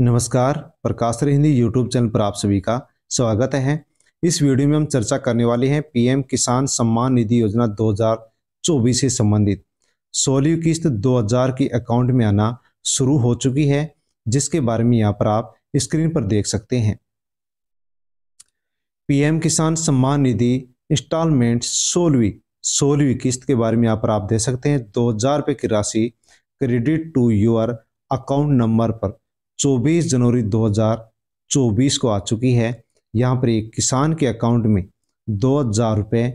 नमस्कार प्रकाशर Hindi YouTube channel पर आप सभी का स्वागत है इस वीडियो में हम चर्चा करने वाले हैं पीएम किसान सम्मान निधि योजना 2024 से संबंधित सोलह किस्त 2000 की अकाउंट में आना शुरू हो चुकी है जिसके बारे में यहाँ पर आप स्क्रीन पर देख सकते हैं पीएम किसान सम्मान निधि इंस्टॉलमेंट सोलहवीं सोलहवीं किस्त के बारे में यहाँ पर आप देख सकते हैं दो हजार रुपये की राशि credit to your account number पर 24 जनवरी 2024 को आ चुकी है यहाँ पर एक किसान के अकाउंट में दो हज़ार रुपये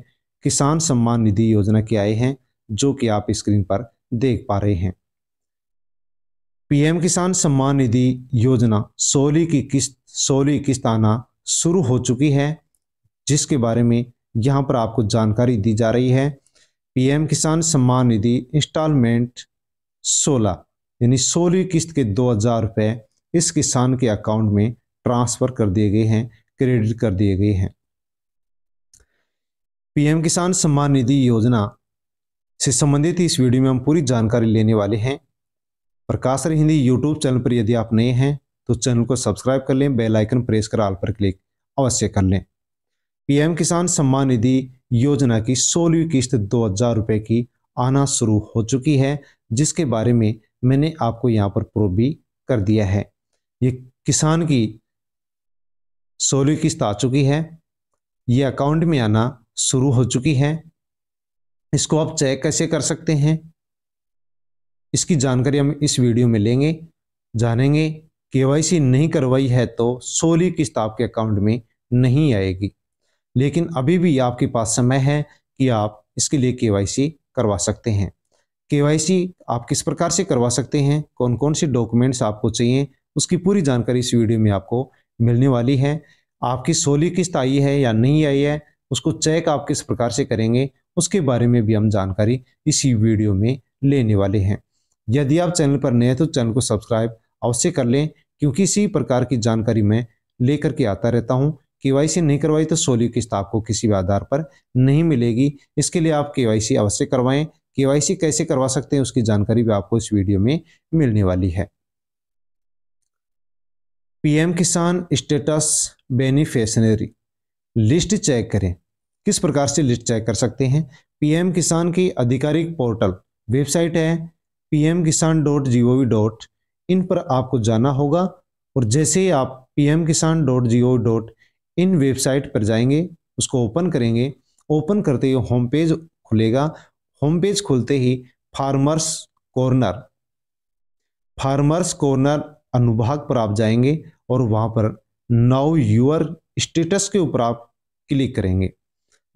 किसान सम्मान निधि योजना के आए हैं जो कि आप स्क्रीन पर देख पा रहे हैं पीएम किसान सम्मान निधि योजना सोलह की किस्त सोलह किस्त आना शुरू हो चुकी है जिसके बारे में यहाँ पर आपको जानकारी दी जा रही है पीएम किसान सम्मान निधि इंस्टॉलमेंट 16 यानी सोलह किस्त के दो हज़ार रुपये इस किसान के अकाउंट में ट्रांसफ़र कर दिए गए हैं क्रेडिट कर दिए गए हैं पीएम किसान सम्मान निधि योजना से संबंधित इस वीडियो में हम पूरी जानकारी लेने वाले हैं Prakash sir Hindi YouTube channel पर यदि आप नए हैं तो चैनल को सब्सक्राइब कर लें बेल आइकन प्रेस कर आल पर क्लिक अवश्य कर लें पीएम किसान सम्मान निधि योजना की सोलहवीं किस्त दो हजार की आना शुरू हो चुकी है जिसके बारे में मैंने आपको यहाँ पर प्रूफ भी कर दिया है ये किसान की सोलह किस्त आ चुकी है ये अकाउंट में आना शुरू हो चुकी है इसको आप चेक कैसे कर सकते हैं इसकी जानकारी हम इस वीडियो में लेंगे जानेंगे केवाईसी नहीं करवाई है तो सोलह किस्त आपके अकाउंट में नहीं आएगी लेकिन अभी भी आपके पास समय है कि आप इसके लिए केवाईसी करवा सकते हैं केवाईसी आप किस प्रकार से करवा सकते हैं कौन कौन से डॉक्यूमेंट्स आपको चाहिए उसकी पूरी जानकारी इस वीडियो में आपको मिलने वाली है आपकी सोली किस्त आई है या नहीं आई है उसको चेक आप किस प्रकार से करेंगे उसके बारे में भी हम जानकारी इसी वीडियो में लेने वाले हैं यदि आप चैनल पर नए हैं तो चैनल को सब्सक्राइब अवश्य कर लें क्योंकि इसी प्रकार की जानकारी मैं लेकर के आता रहता हूँ के नहीं करवाई तो सोली किस्त आपको किसी भी आधार पर नहीं मिलेगी इसके लिए आप के अवश्य करवाएं के कैसे करवा सकते हैं उसकी जानकारी भी आपको इस वीडियो में मिलने वाली है पीएम किसान स्टेटस बेनिफिशनरी लिस्ट चेक करें किस प्रकार से लिस्ट चेक कर सकते हैं पीएम किसान की आधिकारिक पोर्टल वेबसाइट है PM Kisan dot G O V dot in पर आपको जाना होगा और जैसे ही आप PM Kisan dot G O dot in website पर जाएंगे उसको ओपन करेंगे ओपन करते ही होम पेज खुलेगा होम पेज खुलते ही फार्मर्स कॉर्नर फार्मर्स कॉर्नर अनुभाग पर आप जाएंगे और वहाँ पर नाउ यूर स्टेटस के ऊपर आप क्लिक करेंगे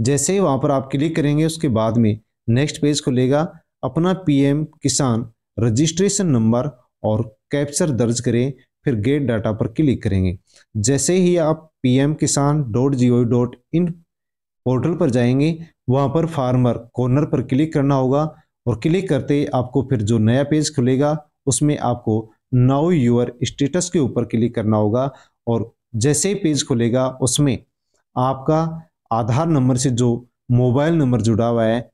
जैसे ही वहाँ पर आप क्लिक करेंगे उसके बाद में नेक्स्ट पेज खुलेगा अपना पीएम किसान रजिस्ट्रेशन नंबर और कैप्चर दर्ज करें फिर गेट डाटा पर क्लिक करेंगे जैसे ही आप P M Kisan dot G O dot in portal पर जाएंगे वहां पर फार्मर कॉर्नर पर क्लिक करना होगा और क्लिक करते आपको फिर जो नया पेज खुलेगा उसमें आपको नाउ यूर स्टेटस के ऊपर क्लिक करना होगा और जैसे ही पेज खुलेगा उसमें आपका आधार नंबर से जो मोबाइल नंबर जुड़ा हुआ है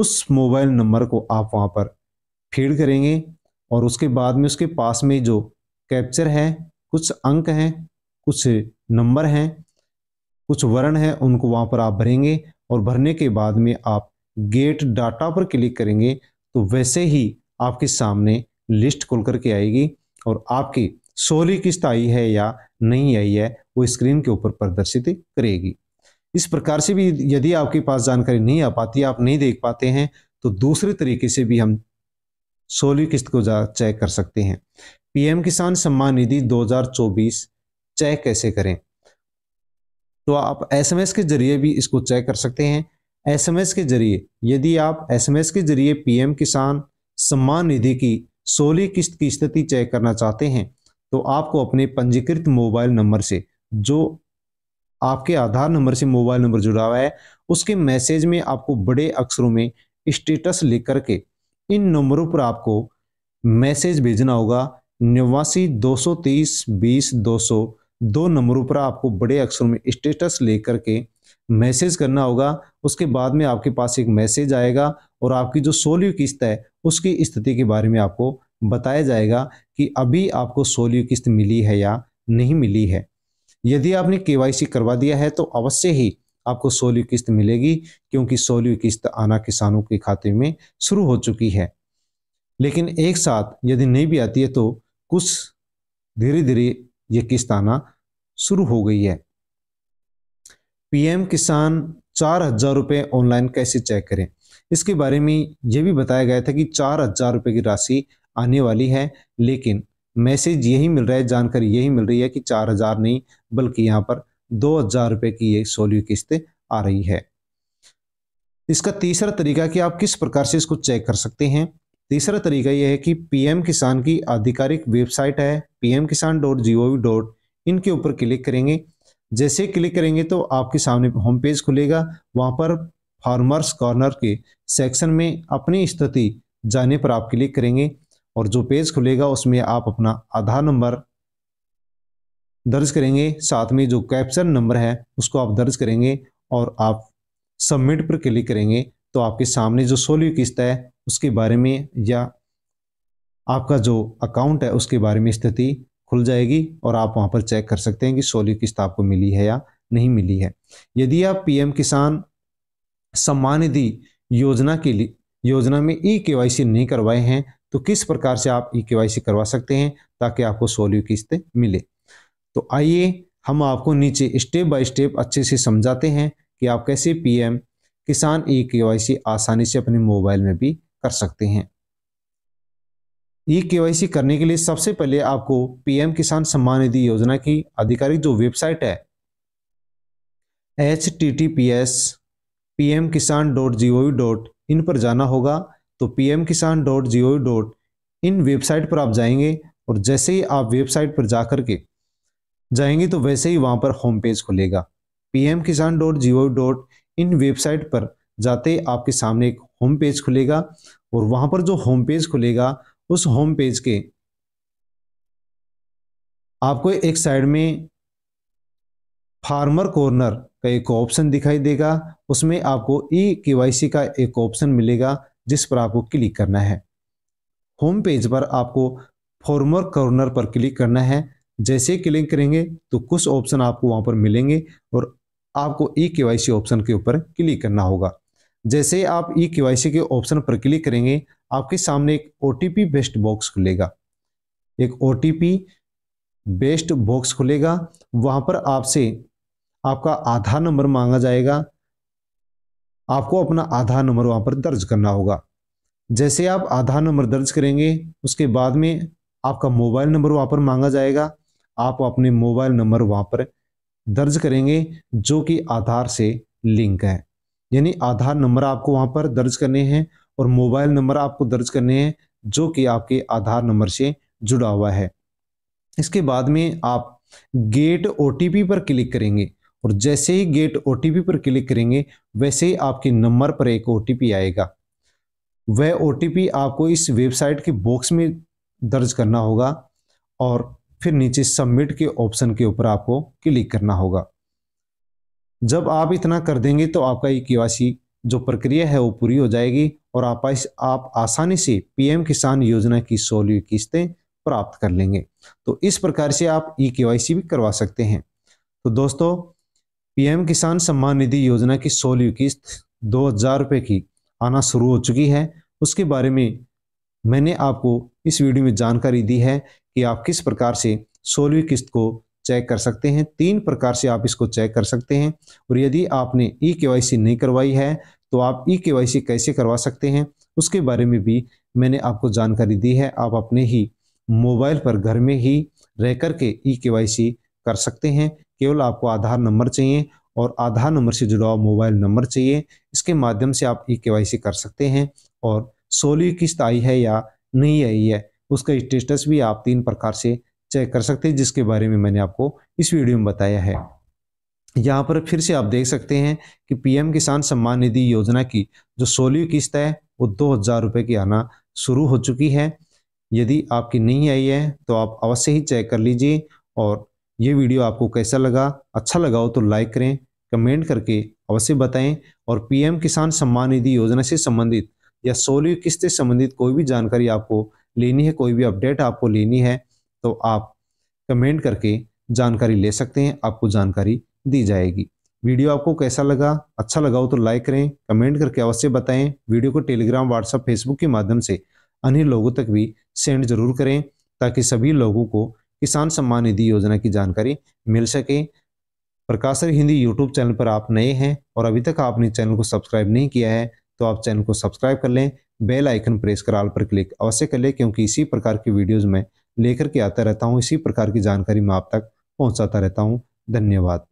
उस मोबाइल नंबर को आप वहाँ पर फीड करेंगे और उसके बाद में उसके पास में जो कैप्चर है कुछ अंक हैं कुछ नंबर हैं कुछ वर्ण हैं उनको वहाँ पर आप भरेंगे और भरने के बाद में आप गेट डाटा पर क्लिक करेंगे तो वैसे ही आपके सामने लिस्ट खुल करके आएगी और आपकी सोली किस्त आई है या नहीं आई है वो स्क्रीन के ऊपर प्रदर्शित करेगी इस प्रकार से भी यदि आपके पास जानकारी नहीं आ पाती आप नहीं देख पाते हैं तो दूसरे तरीके से भी हम सोलह किस्त को चेक कर सकते हैं पीएम किसान सम्मान निधि 2024 चेक कैसे करें तो आप एसएमएस के जरिए भी इसको चेक कर सकते हैं एसएमएस के जरिए यदि आप एसएमएस के जरिए पीएम किसान सम्मान निधि की सोलह किस्त की स्थिति चेक करना चाहते हैं तो आपको अपने पंजीकृत मोबाइल नंबर से जो आपके आधार नंबर से मोबाइल नंबर जुड़ा हुआ है उसके मैसेज में आपको बड़े अक्षरों में स्टेटस लिख करके इन नंबरों पर आपको मैसेज भेजना होगा नवासी दो सौ तीस बीस दो सौ दो नंबरों पर आपको बड़े अक्षरों में स्टेटस लेकर के मैसेज करना होगा उसके बाद में आपके पास एक मैसेज आएगा और आपकी जो सोलह किस्त है उसकी स्थिति के बारे में आपको बताया जाएगा कि अभी आपको सोलियो किस्त मिली है या नहीं मिली है यदि आपने के करवा दिया है तो अवश्य ही आपको सोलियो किस्त मिलेगी क्योंकि सोलियो किस्त आना किसानों के खाते में शुरू हो चुकी है लेकिन एक साथ यदि नहीं भी आती है तो कुछ धीरे धीरे ये किस्त आना शुरू हो गई है पीएम किसान चार हजार रुपये ऑनलाइन कैसे चेक करें इसके बारे में यह भी बताया गया था कि चार हजार रुपये की राशि आने वाली है लेकिन मैसेज यही मिल रहा है जानकारी यही मिल रही है कि चार हजार नहीं बल्कि यहाँ पर दो हजार रुपये की ये सोलहवीं किस्त आ रही है इसका तीसरा तरीका कि आप किस प्रकार से इसको चेक कर सकते हैं तीसरा तरीका यह है कि पीएम किसान की आधिकारिक वेबसाइट है PM Kisan dot G dot ऊपर क्लिक करेंगे जैसे क्लिक करेंगे तो आपके सामने होम पेज खुलेगा वहाँ पर फार्मर्स कॉर्नर के सेक्शन में अपनी स्थिति जाने पर आप क्लिक करेंगे और जो पेज खुलेगा उसमें आप अपना आधार नंबर दर्ज करेंगे साथ में जो कैप्शन नंबर है उसको आप दर्ज करेंगे और आप सबमिट पर क्लिक करेंगे तो आपके सामने जो सोलहवीं किस्त है उसके बारे में या आपका जो अकाउंट है उसके बारे में स्थिति खुल जाएगी और आप वहां पर चेक कर सकते हैं कि सोलह किस्त आपको मिली है या नहीं मिली है यदि आप पीएम किसान सम्मान निधि योजना के लिए योजना में ई के नहीं करवाए हैं तो किस प्रकार से आप ई के करवा सकते हैं ताकि आपको सोलह किस्तें मिले तो आइए हम आपको नीचे स्टेप बाय स्टेप अच्छे से समझाते हैं कि आप कैसे पीएम किसान ई के आसानी से अपने मोबाइल में भी कर सकते हैं ई के करने के लिए सबसे पहले आपको पीएम किसान सम्मान निधि योजना की आधिकारिक जो वेबसाइट है H T T P S P M Kisan dot G O dot in पर जाना होगा तो P M Kisan dot G O dot in website पर आप जाएंगे और जैसे ही आप वेबसाइट पर जाकर के जाएंगे तो वैसे ही वहाँ पर होम पेज खुलेगा P M Kisan dot G O dot in website पर जाते आपके सामने एक होम पेज खुलेगा और वहाँ पर जो होम पेज खुलेगा उस होम पेज के आपको एक साइड में फार्मर कॉर्नर का एक ऑप्शन दिखाई देगा उसमें आपको ई e के का एक ऑप्शन मिलेगा जिस पर आपको क्लिक करना है होम पेज पर आपको फॉर्मर कॉर्नर पर क्लिक करना है जैसे क्लिक करेंगे तो कुछ ऑप्शन आपको वहां पर मिलेंगे और आपको ई e के ऑप्शन के ऊपर क्लिक करना होगा जैसे आप ई e के के ऑप्शन पर क्लिक करेंगे आपके सामने एक O T P best box खुलेगा एक O T P best box खुलेगा वहां पर आपसे आपका आधार नंबर मांगा जाएगा आपको अपना आधार नंबर वहां पर दर्ज करना होगा जैसे आप आधार नंबर दर्ज करेंगे उसके बाद में आपका मोबाइल नंबर वहां पर मांगा जाएगा आप अपने मोबाइल नंबर वहां पर दर्ज करेंगे जो कि आधार से लिंक है यानी आधार नंबर आपको वहां पर दर्ज करने हैं और मोबाइल नंबर आपको दर्ज करने हैं जो कि आपके आधार नंबर से जुड़ा हुआ है इसके बाद में आप गेट ओ पर क्लिक करेंगे और जैसे ही गेट ओ पर क्लिक करेंगे वैसे ही आपके नंबर पर एक ओ आएगा वह ओ आपको इस वेबसाइट के बॉक्स में दर्ज करना होगा और फिर नीचे सबमिट के ऑप्शन के ऊपर आपको क्लिक करना होगा जब आप इतना कर देंगे तो आपका ई केवासी जो प्रक्रिया है वो पूरी हो जाएगी और आप आप आसानी से पीएम किसान योजना की सोलह किस्तें प्राप्त कर लेंगे तो इस प्रकार से आप ई के भी करवा सकते हैं तो दोस्तों पीएम किसान सम्मान निधि योजना की सोलह किस्त दो हज़ार रुपये की आना शुरू हो चुकी है उसके बारे में मैंने आपको इस वीडियो में जानकारी दी है कि आप किस प्रकार से सोलहवीं किस्त को चेक कर सकते हैं तीन प्रकार से आप इसको चेक कर सकते हैं और यदि आपने ई के नहीं करवाई है तो आप ई के कैसे करवा सकते हैं उसके बारे में भी मैंने आपको जानकारी दी है आप अपने ही मोबाइल पर घर में ही रह कर के ई के कर सकते हैं केवल आपको आधार नंबर चाहिए और आधार नंबर से जुड़ा हुआ मोबाइल नंबर चाहिए इसके माध्यम से आप ई के कर सकते हैं और सोलह किस्त आई है या नहीं आई है उसका स्टेटस भी आप तीन प्रकार से चेक कर सकते हैं जिसके बारे में मैंने आपको इस वीडियो में बताया है यहाँ पर फिर से आप देख सकते हैं कि पीएम किसान सम्मान निधि योजना की जो सोलह किस्त है वो दो हज़ार रुपये की आना शुरू हो चुकी है यदि आपकी नहीं आई है तो आप अवश्य ही चेक कर लीजिए और ये वीडियो आपको कैसा लगा अच्छा लगा हो तो लाइक करें कमेंट करके अवश्य बताएं और पीएम किसान सम्मान निधि योजना से संबंधित या सोलह किस्त से संबंधित कोई भी जानकारी आपको लेनी है कोई भी अपडेट आपको लेनी है तो आप कमेंट करके जानकारी ले सकते हैं आपको जानकारी दी जाएगी वीडियो आपको कैसा लगा अच्छा लगा हो तो लाइक करें कमेंट करके अवश्य बताएं वीडियो को टेलीग्राम व्हाट्सएप फेसबुक के माध्यम से अन्य लोगों तक भी सेंड जरूर करें ताकि सभी लोगों को किसान सम्मान निधि योजना की जानकारी मिल सके प्रकाशर हिंदी यूट्यूब चैनल पर आप नए हैं और अभी तक आपने चैनल को सब्सक्राइब नहीं किया है तो आप चैनल को सब्सक्राइब कर लें बेल आइकन प्रेस कर आल पर क्लिक अवश्य कर लें क्योंकि इसी प्रकार की वीडियोज़ में लेकर के आता रहता हूँ इसी प्रकार की जानकारी मैं आप तक पहुँचाता रहता हूँ धन्यवाद